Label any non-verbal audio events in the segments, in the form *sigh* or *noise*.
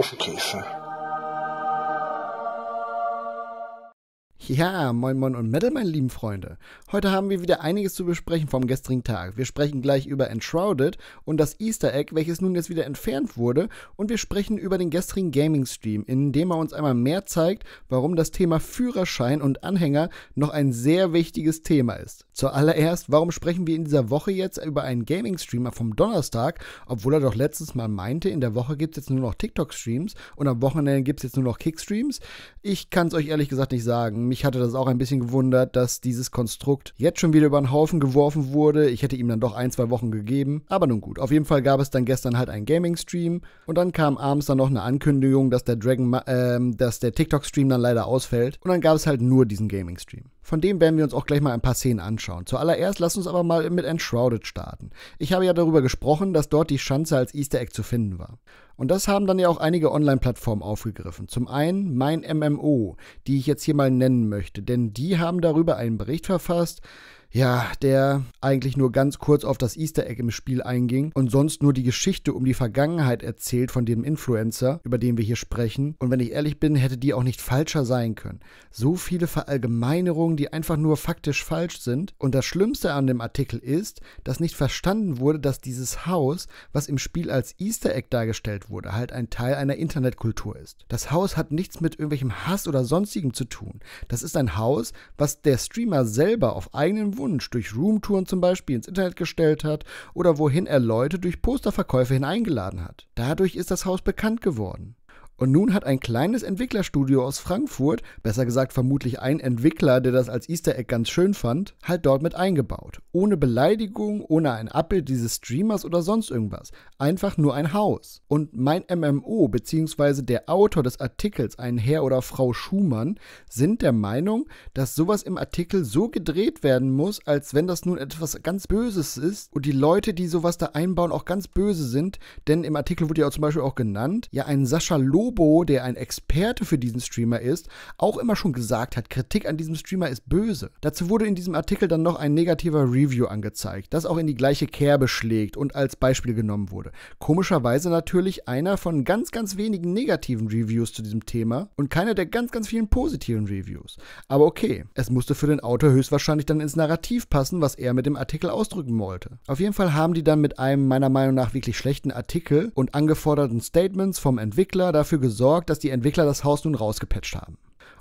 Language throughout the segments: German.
Ofenkäse. Ja, moin moin und Metal, meine lieben Freunde. Heute haben wir wieder einiges zu besprechen vom gestrigen Tag. Wir sprechen gleich über Enshrouded und das Easter Egg, welches nun jetzt wieder entfernt wurde. Und wir sprechen über den gestrigen Gaming-Stream, in dem er uns einmal mehr zeigt, warum das Thema Führerschein und Anhänger noch ein sehr wichtiges Thema ist. Zuallererst, warum sprechen wir in dieser Woche jetzt über einen Gaming-Streamer vom Donnerstag, obwohl er doch letztes mal meinte, in der Woche gibt es jetzt nur noch TikTok-Streams und am Wochenende gibt es jetzt nur noch Kick-Streams? Ich kann es euch ehrlich gesagt nicht sagen. Mich hatte das auch ein bisschen gewundert, dass dieses Konstrukt jetzt schon wieder über den Haufen geworfen wurde. Ich hätte ihm dann doch ein, zwei Wochen gegeben. Aber nun gut, auf jeden Fall gab es dann gestern halt einen Gaming-Stream und dann kam abends dann noch eine Ankündigung, dass der äh, dass der TikTok-Stream dann leider ausfällt. Und dann gab es halt nur diesen Gaming-Stream. Von dem werden wir uns auch gleich mal ein paar Szenen anschauen. Zuallererst lass uns aber mal mit Enshrouded starten. Ich habe ja darüber gesprochen, dass dort die Schanze als Easter Egg zu finden war. Und das haben dann ja auch einige Online-Plattformen aufgegriffen. Zum einen mein MMO, die ich jetzt hier mal nennen möchte, denn die haben darüber einen Bericht verfasst, ja, der eigentlich nur ganz kurz auf das Easter Egg im Spiel einging und sonst nur die Geschichte um die Vergangenheit erzählt von dem Influencer, über den wir hier sprechen. Und wenn ich ehrlich bin, hätte die auch nicht falscher sein können. So viele Verallgemeinerungen, die einfach nur faktisch falsch sind. Und das Schlimmste an dem Artikel ist, dass nicht verstanden wurde, dass dieses Haus, was im Spiel als Easter Egg dargestellt wurde, halt ein Teil einer Internetkultur ist. Das Haus hat nichts mit irgendwelchem Hass oder sonstigem zu tun. Das ist ein Haus, was der Streamer selber auf eigenen Wunsch durch Roomtouren zum Beispiel ins Internet gestellt hat oder wohin er Leute durch Posterverkäufe hineingeladen hat. Dadurch ist das Haus bekannt geworden. Und nun hat ein kleines Entwicklerstudio aus Frankfurt, besser gesagt vermutlich ein Entwickler, der das als Easter Egg ganz schön fand, halt dort mit eingebaut. Ohne Beleidigung, ohne ein Abbild dieses Streamers oder sonst irgendwas. Einfach nur ein Haus. Und mein MMO bzw. der Autor des Artikels, ein Herr oder Frau Schumann, sind der Meinung, dass sowas im Artikel so gedreht werden muss, als wenn das nun etwas ganz Böses ist und die Leute, die sowas da einbauen, auch ganz böse sind. Denn im Artikel wurde ja auch zum Beispiel auch genannt, ja, ein Sascha Lob Bobo, der ein Experte für diesen Streamer ist, auch immer schon gesagt hat, Kritik an diesem Streamer ist böse. Dazu wurde in diesem Artikel dann noch ein negativer Review angezeigt, das auch in die gleiche Kerbe schlägt und als Beispiel genommen wurde. Komischerweise natürlich einer von ganz, ganz wenigen negativen Reviews zu diesem Thema und keiner der ganz, ganz vielen positiven Reviews. Aber okay, es musste für den Autor höchstwahrscheinlich dann ins Narrativ passen, was er mit dem Artikel ausdrücken wollte. Auf jeden Fall haben die dann mit einem meiner Meinung nach wirklich schlechten Artikel und angeforderten Statements vom Entwickler dafür dafür gesorgt, dass die Entwickler das Haus nun rausgepatcht haben.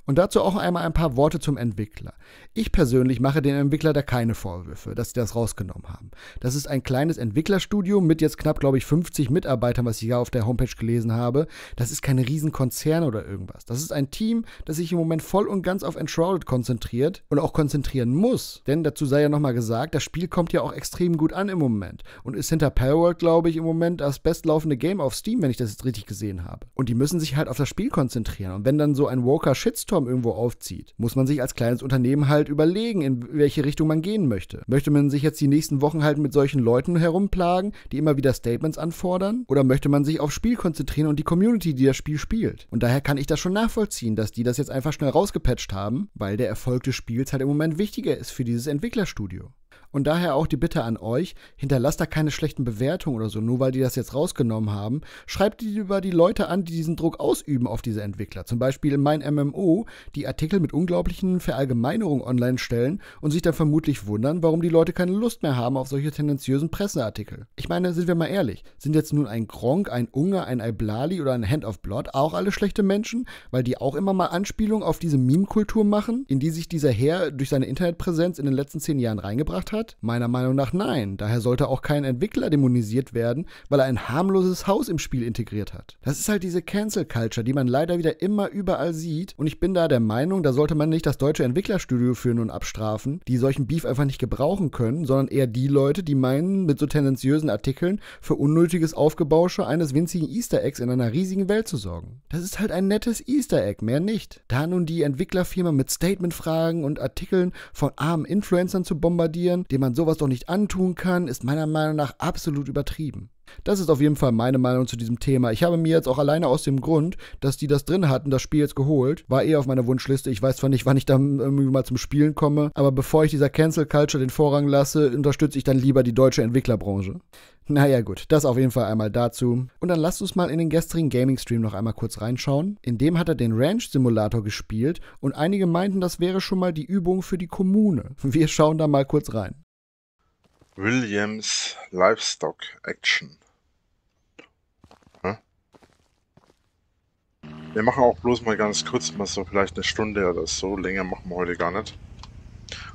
Und dazu auch einmal ein paar Worte zum Entwickler. Ich persönlich mache dem Entwickler da keine Vorwürfe, dass sie das rausgenommen haben. Das ist ein kleines Entwicklerstudio mit jetzt knapp, glaube ich, 50 Mitarbeitern, was ich ja auf der Homepage gelesen habe. Das ist kein Riesenkonzern oder irgendwas. Das ist ein Team, das sich im Moment voll und ganz auf Enshrouded konzentriert und auch konzentrieren muss. Denn dazu sei ja nochmal gesagt, das Spiel kommt ja auch extrem gut an im Moment und ist hinter Palworld, glaube ich, im Moment das bestlaufende Game auf Steam, wenn ich das jetzt richtig gesehen habe. Und die müssen sich halt auf das Spiel konzentrieren. Und wenn dann so ein Walker Shitstorm Plattform irgendwo aufzieht, muss man sich als kleines Unternehmen halt überlegen, in welche Richtung man gehen möchte. Möchte man sich jetzt die nächsten Wochen halt mit solchen Leuten herumplagen, die immer wieder Statements anfordern? Oder möchte man sich aufs Spiel konzentrieren und die Community, die das Spiel spielt? Und daher kann ich das schon nachvollziehen, dass die das jetzt einfach schnell rausgepatcht haben, weil der Erfolg des Spiels halt im Moment wichtiger ist für dieses Entwicklerstudio. Und daher auch die Bitte an euch, hinterlasst da keine schlechten Bewertungen oder so, nur weil die das jetzt rausgenommen haben. Schreibt die über die Leute an, die diesen Druck ausüben auf diese Entwickler. Zum Beispiel mein MMO, die Artikel mit unglaublichen Verallgemeinerungen online stellen und sich dann vermutlich wundern, warum die Leute keine Lust mehr haben auf solche tendenziösen Presseartikel. Ich meine, sind wir mal ehrlich, sind jetzt nun ein Gronk, ein Unger, ein Alblali oder ein Hand of Blood auch alle schlechte Menschen, weil die auch immer mal Anspielungen auf diese Meme-Kultur machen, in die sich dieser Herr durch seine Internetpräsenz in den letzten zehn Jahren reingebracht hat? hat? Meiner Meinung nach nein. Daher sollte auch kein Entwickler dämonisiert werden, weil er ein harmloses Haus im Spiel integriert hat. Das ist halt diese Cancel Culture, die man leider wieder immer überall sieht. Und ich bin da der Meinung, da sollte man nicht das deutsche Entwicklerstudio führen und abstrafen, die solchen Beef einfach nicht gebrauchen können, sondern eher die Leute, die meinen, mit so tendenziösen Artikeln für unnötiges Aufgebausche eines winzigen Easter Eggs in einer riesigen Welt zu sorgen. Das ist halt ein nettes Easter Egg, mehr nicht. Da nun die Entwicklerfirma mit Statementfragen und Artikeln von armen Influencern zu bombardieren, dem man sowas doch nicht antun kann, ist meiner Meinung nach absolut übertrieben. Das ist auf jeden Fall meine Meinung zu diesem Thema. Ich habe mir jetzt auch alleine aus dem Grund, dass die das drin hatten, das Spiel jetzt geholt. War eh auf meiner Wunschliste. Ich weiß zwar nicht, wann ich dann irgendwie mal zum Spielen komme, aber bevor ich dieser Cancel Culture den Vorrang lasse, unterstütze ich dann lieber die deutsche Entwicklerbranche. Naja gut, das auf jeden Fall einmal dazu. Und dann lasst uns mal in den gestrigen Gaming-Stream noch einmal kurz reinschauen. In dem hat er den Ranch-Simulator gespielt und einige meinten, das wäre schon mal die Übung für die Kommune. Wir schauen da mal kurz rein. Williams Livestock Action. Ja? Wir machen auch bloß mal ganz kurz, mal so vielleicht eine Stunde oder so. Länger machen wir heute gar nicht.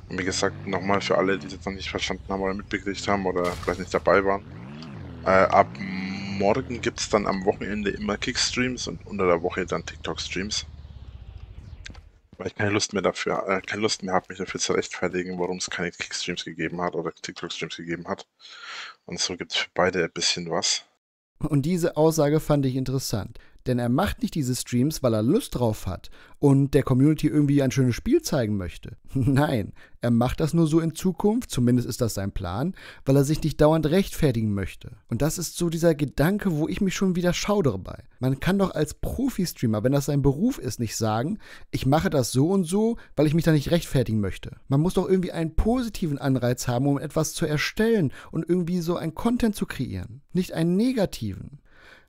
Und wie gesagt, nochmal für alle, die das noch nicht verstanden haben oder mitbekriegt haben oder vielleicht nicht dabei waren. Äh, ab morgen gibt es dann am Wochenende immer Kickstreams und unter der Woche dann TikTok-Streams weil ich keine Lust mehr dafür, äh, keine Lust mehr habe, mich dafür zu rechtfertigen, warum es keine Kickstreams gegeben hat oder TikTok-Streams gegeben hat. Und so gibt es für beide ein bisschen was. Und diese Aussage fand ich interessant. Denn er macht nicht diese Streams, weil er Lust drauf hat und der Community irgendwie ein schönes Spiel zeigen möchte. *laughs* Nein, er macht das nur so in Zukunft, zumindest ist das sein Plan, weil er sich nicht dauernd rechtfertigen möchte. Und das ist so dieser Gedanke, wo ich mich schon wieder schaudere bei. Man kann doch als Profi-Streamer, wenn das sein Beruf ist, nicht sagen, ich mache das so und so, weil ich mich da nicht rechtfertigen möchte. Man muss doch irgendwie einen positiven Anreiz haben, um etwas zu erstellen und irgendwie so ein Content zu kreieren, nicht einen negativen.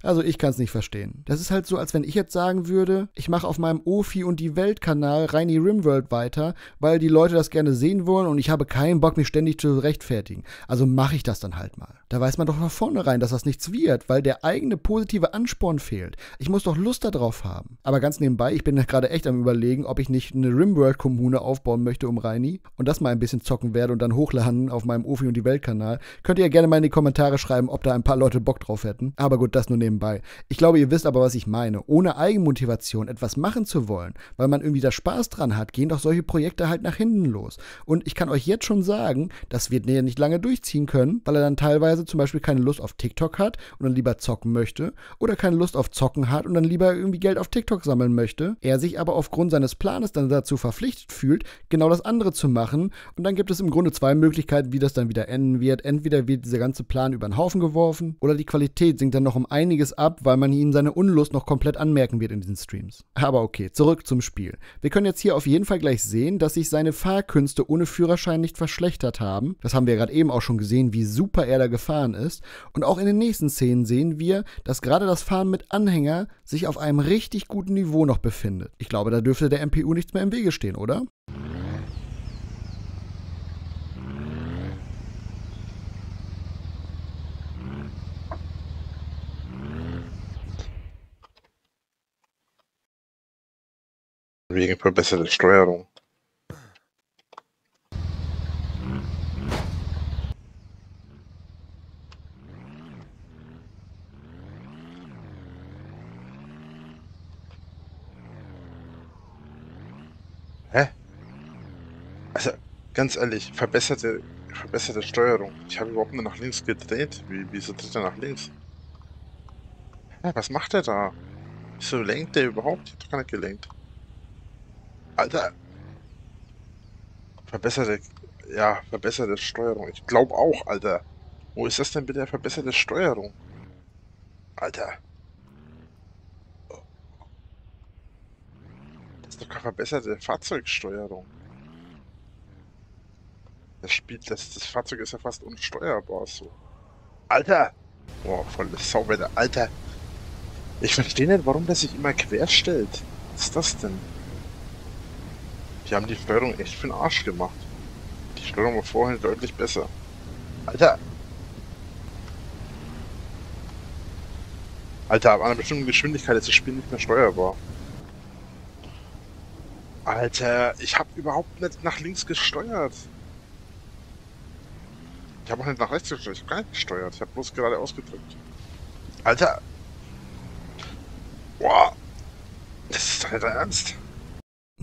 Also ich kann es nicht verstehen. Das ist halt so, als wenn ich jetzt sagen würde, ich mache auf meinem Ofi und die Weltkanal Reini Rimworld weiter, weil die Leute das gerne sehen wollen und ich habe keinen Bock, mich ständig zu rechtfertigen. Also mache ich das dann halt mal. Da weiß man doch von vornherein, dass das nichts wird, weil der eigene positive Ansporn fehlt. Ich muss doch Lust darauf haben. Aber ganz nebenbei, ich bin gerade echt am überlegen, ob ich nicht eine Rimworld-Kommune aufbauen möchte um Reini und das mal ein bisschen zocken werde und dann hochladen auf meinem Ofi und die Weltkanal. Könnt ihr ja gerne mal in die Kommentare schreiben, ob da ein paar Leute Bock drauf hätten. Aber gut, das nur nebenbei nebenbei. Ich glaube, ihr wisst aber, was ich meine. Ohne Eigenmotivation etwas machen zu wollen, weil man irgendwie da Spaß dran hat, gehen doch solche Projekte halt nach hinten los. Und ich kann euch jetzt schon sagen, das wird Nähe nicht lange durchziehen können, weil er dann teilweise zum Beispiel keine Lust auf TikTok hat und dann lieber zocken möchte oder keine Lust auf Zocken hat und dann lieber irgendwie Geld auf TikTok sammeln möchte. Er sich aber aufgrund seines Planes dann dazu verpflichtet fühlt, genau das andere zu machen. Und dann gibt es im Grunde zwei Möglichkeiten, wie das dann wieder enden wird. Entweder wird dieser ganze Plan über den Haufen geworfen oder die Qualität sinkt dann noch um einige einiges ab, weil man ihnen seine Unlust noch komplett anmerken wird in diesen Streams. Aber okay, zurück zum Spiel. Wir können jetzt hier auf jeden Fall gleich sehen, dass sich seine Fahrkünste ohne Führerschein nicht verschlechtert haben. Das haben wir gerade eben auch schon gesehen, wie super er da gefahren ist. Und auch in den nächsten Szenen sehen wir, dass gerade das Fahren mit Anhänger sich auf einem richtig guten Niveau noch befindet. Ich glaube, da dürfte der MPU nichts mehr im Wege stehen, oder? wegen verbesserter Steuerung. Hä? Also, ganz ehrlich, verbesserte, verbesserte Steuerung. Ich habe überhaupt nur nach links gedreht. Wie, wieso dreht er nach links? Hä, was macht er da? Wieso lenkt er überhaupt? Ich hab doch gar nicht gelenkt. Alter. Verbesserte, ja, verbesserte Steuerung. Ich glaube auch, Alter. Wo ist das denn bitte verbesserte Steuerung? Alter. Das ist doch keine verbesserte Fahrzeugsteuerung. Das Spiel, das, das Fahrzeug ist ja fast unsteuerbar so. Alter! Boah, voll Sauwetter. Alter! Ich verstehe nicht, warum der sich immer quer stellt. Was ist das denn? Die haben die Steuerung echt für den Arsch gemacht. Die Steuerung war vorhin deutlich besser. Alter! Alter, ab einer bestimmten Geschwindigkeit ist das Spiel nicht mehr steuerbar. Alter, ich habe überhaupt nicht nach links gesteuert. Ich habe auch nicht nach rechts gesteuert, ich habe gar nicht gesteuert. Ich habe bloß gerade ausgedrückt. Alter! Boah! Das ist doch nicht dein Ernst!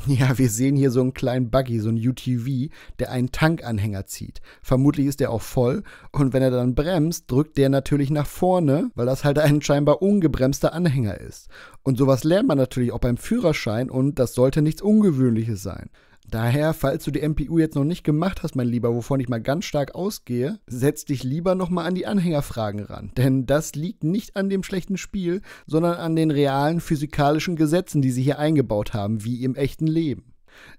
*laughs* Ja, wir sehen hier so einen kleinen Buggy, so einen UTV, der einen Tankanhänger zieht. Vermutlich ist der auch voll und wenn er dann bremst, drückt der natürlich nach vorne, weil das halt ein scheinbar ungebremster Anhänger ist. Und sowas lernt man natürlich auch beim Führerschein und das sollte nichts Ungewöhnliches sein. Daher, falls du die MPU jetzt noch nicht gemacht hast, mein Lieber, wovon ich mal ganz stark ausgehe, setz dich lieber nochmal an die Anhängerfragen ran. Denn das liegt nicht an dem schlechten Spiel, sondern an den realen physikalischen Gesetzen, die sie hier eingebaut haben, wie im echten Leben.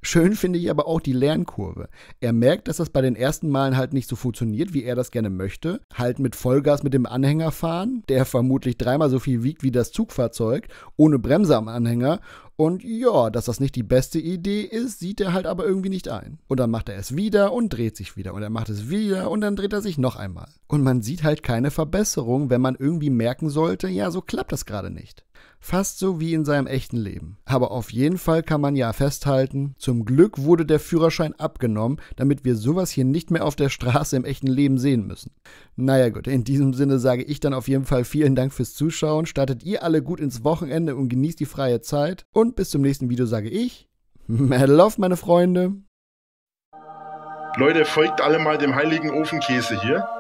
Schön finde ich aber auch die Lernkurve. Er merkt, dass das bei den ersten Malen halt nicht so funktioniert, wie er das gerne möchte. Halt mit Vollgas mit dem Anhänger fahren, der vermutlich dreimal so viel wiegt wie das Zugfahrzeug, ohne Bremse am Anhänger und ja, dass das nicht die beste Idee ist, sieht er halt aber irgendwie nicht ein. Und dann macht er es wieder und dreht sich wieder. Und er macht es wieder und dann dreht er sich noch einmal. Und man sieht halt keine Verbesserung, wenn man irgendwie merken sollte, ja, so klappt das gerade nicht. Fast so wie in seinem echten Leben. Aber auf jeden Fall kann man ja festhalten, zum Glück wurde der Führerschein abgenommen, damit wir sowas hier nicht mehr auf der Straße im echten Leben sehen müssen. Naja gut, in diesem Sinne sage ich dann auf jeden Fall vielen Dank fürs Zuschauen. Startet ihr alle gut ins Wochenende und genießt die freie Zeit. Und und bis zum nächsten Video sage ich, *laughs* love meine Freunde. Leute, folgt alle mal dem heiligen Ofenkäse hier.